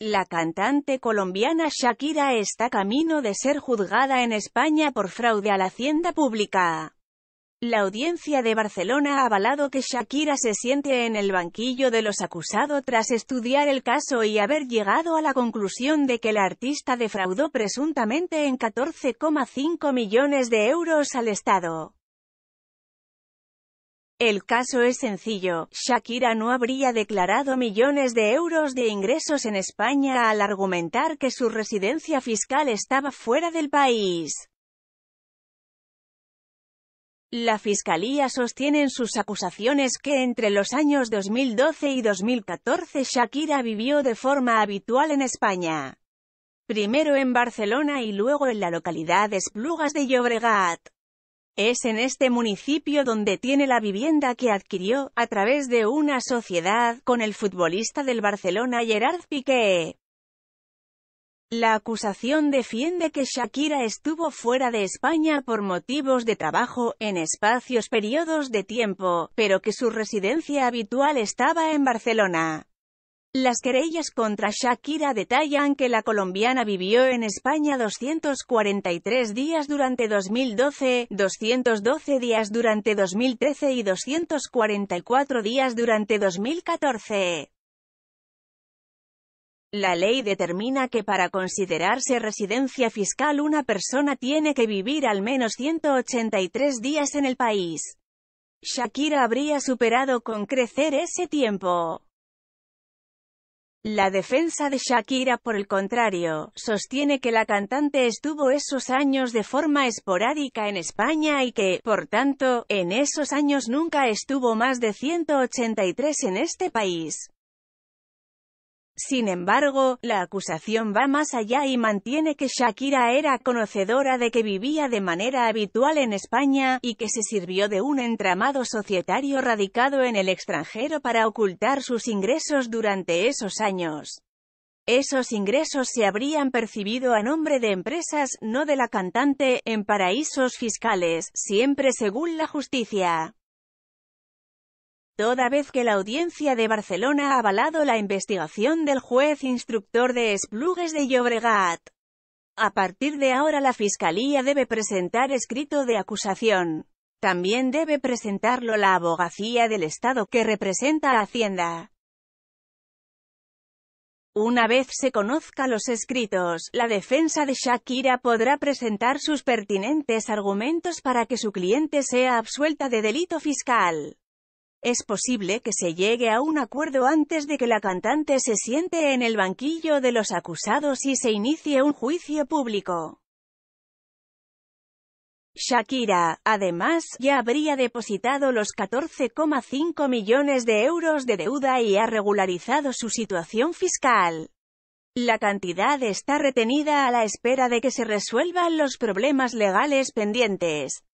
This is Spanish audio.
La cantante colombiana Shakira está camino de ser juzgada en España por fraude a la hacienda pública. La audiencia de Barcelona ha avalado que Shakira se siente en el banquillo de los acusados tras estudiar el caso y haber llegado a la conclusión de que la artista defraudó presuntamente en 14,5 millones de euros al Estado. El caso es sencillo, Shakira no habría declarado millones de euros de ingresos en España al argumentar que su residencia fiscal estaba fuera del país. La Fiscalía sostiene en sus acusaciones que entre los años 2012 y 2014 Shakira vivió de forma habitual en España. Primero en Barcelona y luego en la localidad Esplugas de Llobregat. Es en este municipio donde tiene la vivienda que adquirió, a través de una sociedad, con el futbolista del Barcelona Gerard Piqué. La acusación defiende que Shakira estuvo fuera de España por motivos de trabajo, en espacios periodos de tiempo, pero que su residencia habitual estaba en Barcelona. Las querellas contra Shakira detallan que la colombiana vivió en España 243 días durante 2012, 212 días durante 2013 y 244 días durante 2014. La ley determina que para considerarse residencia fiscal una persona tiene que vivir al menos 183 días en el país. Shakira habría superado con crecer ese tiempo. La defensa de Shakira, por el contrario, sostiene que la cantante estuvo esos años de forma esporádica en España y que, por tanto, en esos años nunca estuvo más de 183 en este país. Sin embargo, la acusación va más allá y mantiene que Shakira era conocedora de que vivía de manera habitual en España, y que se sirvió de un entramado societario radicado en el extranjero para ocultar sus ingresos durante esos años. Esos ingresos se habrían percibido a nombre de empresas, no de la cantante, en paraísos fiscales, siempre según la justicia toda vez que la audiencia de Barcelona ha avalado la investigación del juez instructor de Esplugues de Llobregat. A partir de ahora la Fiscalía debe presentar escrito de acusación. También debe presentarlo la abogacía del Estado que representa a Hacienda. Una vez se conozca los escritos, la defensa de Shakira podrá presentar sus pertinentes argumentos para que su cliente sea absuelta de delito fiscal. Es posible que se llegue a un acuerdo antes de que la cantante se siente en el banquillo de los acusados y se inicie un juicio público. Shakira, además, ya habría depositado los 14,5 millones de euros de deuda y ha regularizado su situación fiscal. La cantidad está retenida a la espera de que se resuelvan los problemas legales pendientes.